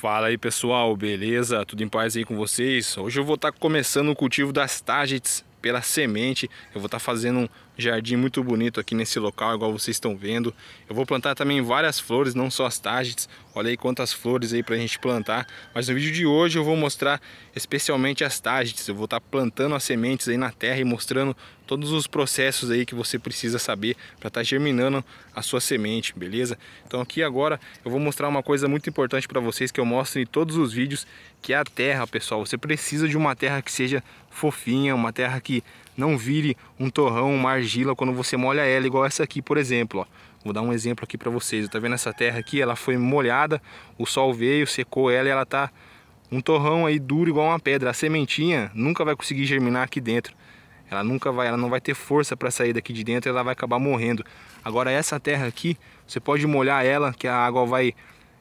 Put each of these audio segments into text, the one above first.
Fala aí pessoal, beleza? Tudo em paz aí com vocês? Hoje eu vou estar tá começando o cultivo das targets pela semente. Eu vou estar tá fazendo um jardim muito bonito aqui nesse local, igual vocês estão vendo. Eu vou plantar também várias flores, não só as targets. Olha aí quantas flores aí pra gente plantar. Mas no vídeo de hoje eu vou mostrar especialmente as targets. Eu vou estar tá plantando as sementes aí na terra e mostrando todos os processos aí que você precisa saber para estar tá germinando a sua semente, beleza? Então aqui agora eu vou mostrar uma coisa muito importante para vocês que eu mostro em todos os vídeos, que é a terra, pessoal. Você precisa de uma terra que seja fofinha, uma terra que não vire um torrão, uma argila quando você molha ela, igual essa aqui, por exemplo, ó. Vou dar um exemplo aqui para vocês. Tá vendo essa terra aqui? Ela foi molhada, o sol veio, secou ela e ela tá um torrão aí duro igual uma pedra. A sementinha nunca vai conseguir germinar aqui dentro. Ela nunca vai, ela não vai ter força para sair daqui de dentro, ela vai acabar morrendo. Agora essa terra aqui, você pode molhar ela, que a água vai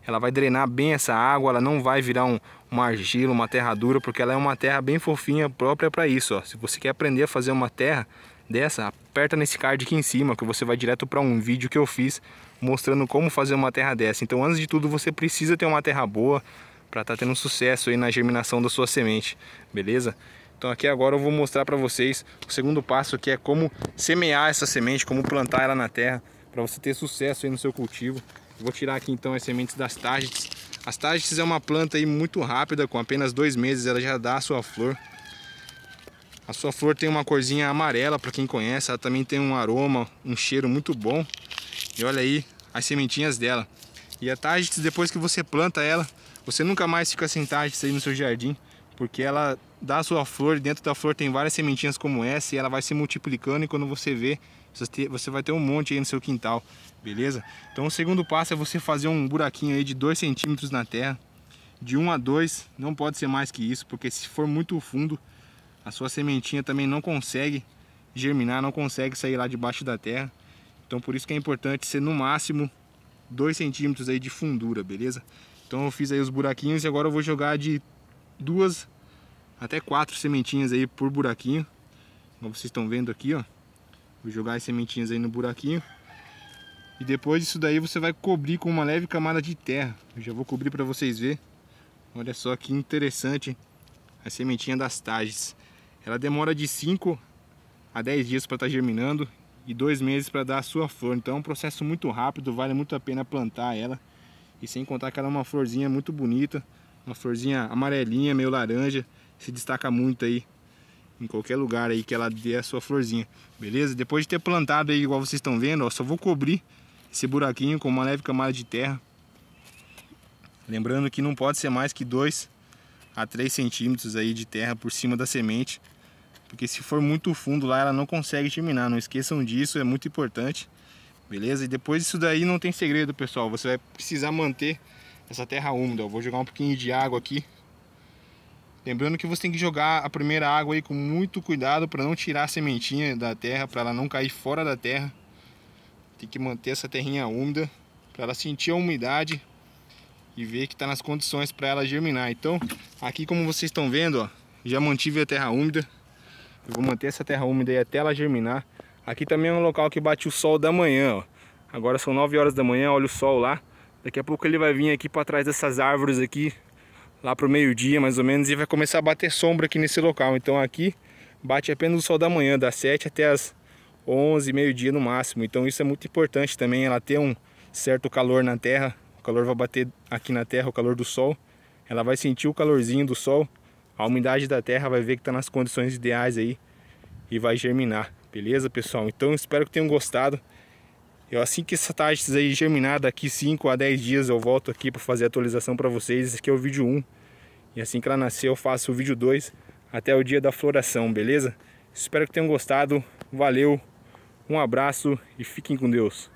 ela vai drenar bem essa água, ela não vai virar um, uma argila, uma terra dura, porque ela é uma terra bem fofinha, própria para isso. Ó. Se você quer aprender a fazer uma terra dessa, aperta nesse card aqui em cima, que você vai direto para um vídeo que eu fiz mostrando como fazer uma terra dessa. Então, antes de tudo, você precisa ter uma terra boa para estar tá tendo sucesso aí na germinação da sua semente, beleza? Então aqui agora eu vou mostrar para vocês o segundo passo que é como semear essa semente, como plantar ela na terra para você ter sucesso aí no seu cultivo. Eu vou tirar aqui então as sementes das targets. As targets é uma planta aí muito rápida, com apenas dois meses ela já dá a sua flor. A sua flor tem uma corzinha amarela para quem conhece, ela também tem um aroma, um cheiro muito bom. E olha aí as sementinhas dela. E a targets, depois que você planta ela, você nunca mais fica sem targets aí no seu jardim porque ela dá a sua flor, dentro da flor tem várias sementinhas como essa e ela vai se multiplicando e quando você vê, você vai ter um monte aí no seu quintal, beleza? Então o segundo passo é você fazer um buraquinho aí de 2 centímetros na terra, de 1 um a 2, não pode ser mais que isso, porque se for muito fundo, a sua sementinha também não consegue germinar, não consegue sair lá debaixo da terra. Então por isso que é importante ser no máximo 2 centímetros aí de fundura, beleza? Então eu fiz aí os buraquinhos e agora eu vou jogar de duas até quatro sementinhas aí por buraquinho. Como vocês estão vendo aqui, ó. Vou jogar as sementinhas aí no buraquinho. E depois disso daí você vai cobrir com uma leve camada de terra. Eu já vou cobrir para vocês verem Olha só que interessante a sementinha das tages. Ela demora de 5 a 10 dias para estar tá germinando e dois meses para dar a sua flor. Então é um processo muito rápido, vale muito a pena plantar ela. E sem contar que ela é uma florzinha muito bonita, uma florzinha amarelinha, meio laranja se destaca muito aí em qualquer lugar aí que ela dê a sua florzinha, beleza? Depois de ter plantado aí, igual vocês estão vendo, ó, só vou cobrir esse buraquinho com uma leve camada de terra. Lembrando que não pode ser mais que 2 a 3 centímetros aí de terra por cima da semente, porque se for muito fundo lá, ela não consegue germinar, não esqueçam disso, é muito importante, beleza? E depois disso daí não tem segredo, pessoal, você vai precisar manter essa terra úmida, vou jogar um pouquinho de água aqui, Lembrando que você tem que jogar a primeira água aí com muito cuidado para não tirar a sementinha da terra, para ela não cair fora da terra. Tem que manter essa terrinha úmida para ela sentir a umidade e ver que está nas condições para ela germinar. Então, aqui como vocês estão vendo, ó, já mantive a terra úmida. Eu vou manter essa terra úmida aí até ela germinar. Aqui também é um local que bate o sol da manhã, ó. Agora são 9 horas da manhã, olha o sol lá. Daqui a pouco ele vai vir aqui para trás dessas árvores aqui, lá pro meio-dia mais ou menos e vai começar a bater sombra aqui nesse local. Então aqui bate apenas o sol da manhã, das 7 até as 11, meio-dia no máximo. Então isso é muito importante também, ela ter um certo calor na terra. O calor vai bater aqui na terra, o calor do sol. Ela vai sentir o calorzinho do sol, a umidade da terra, vai ver que está nas condições ideais aí e vai germinar. Beleza, pessoal? Então espero que tenham gostado. Eu, assim que essa taxa aí germinar, daqui 5 a 10 dias eu volto aqui para fazer a atualização para vocês. Esse aqui é o vídeo 1. E assim que ela nascer eu faço o vídeo 2 até o dia da floração, beleza? Espero que tenham gostado. Valeu, um abraço e fiquem com Deus.